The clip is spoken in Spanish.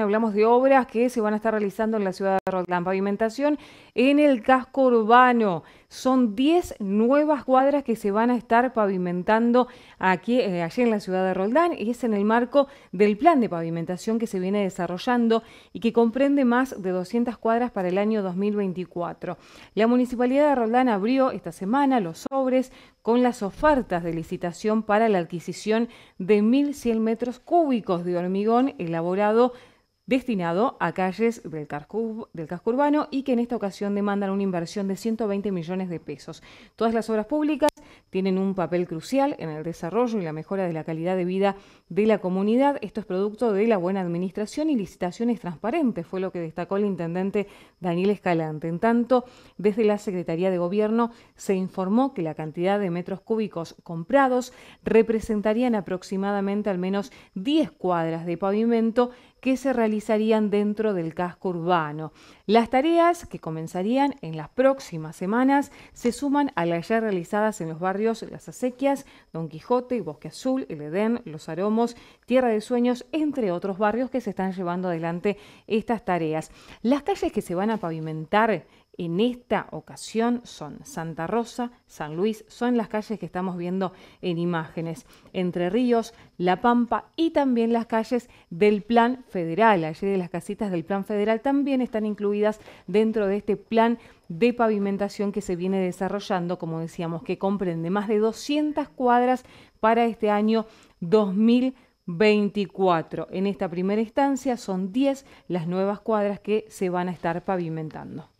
Hablamos de obras que se van a estar realizando en la ciudad de Roldán, Pavimentación en el casco urbano. Son 10 nuevas cuadras que se van a estar pavimentando aquí, eh, allí en la ciudad de Roldán y es en el marco del plan de pavimentación que se viene desarrollando y que comprende más de 200 cuadras para el año 2024. La Municipalidad de Roldán abrió esta semana los sobres con las ofertas de licitación para la adquisición de 1.100 metros cúbicos de hormigón elaborado destinado a calles del casco, del casco urbano y que en esta ocasión demandan una inversión de 120 millones de pesos. Todas las obras públicas tienen un papel crucial en el desarrollo y la mejora de la calidad de vida de la comunidad. Esto es producto de la buena administración y licitaciones transparentes, fue lo que destacó el intendente Daniel Escalante. En tanto, desde la Secretaría de Gobierno se informó que la cantidad de metros cúbicos comprados representarían aproximadamente al menos 10 cuadras de pavimento que se realizarían dentro del casco urbano. Las tareas que comenzarían en las próximas semanas se suman a las ya realizadas en los barrios las Acequias, Don Quijote, Bosque Azul, El Edén, Los Aromos, Tierra de Sueños, entre otros barrios que se están llevando adelante estas tareas. Las calles que se van a pavimentar en esta ocasión son Santa Rosa, San Luis, son las calles que estamos viendo en imágenes, Entre Ríos, La Pampa y también las calles del Plan Federal. Allí de las casitas del Plan Federal también están incluidas dentro de este plan de pavimentación que se viene desarrollando, como decíamos, que comprende más de 200 cuadras para este año 2024. En esta primera instancia son 10 las nuevas cuadras que se van a estar pavimentando.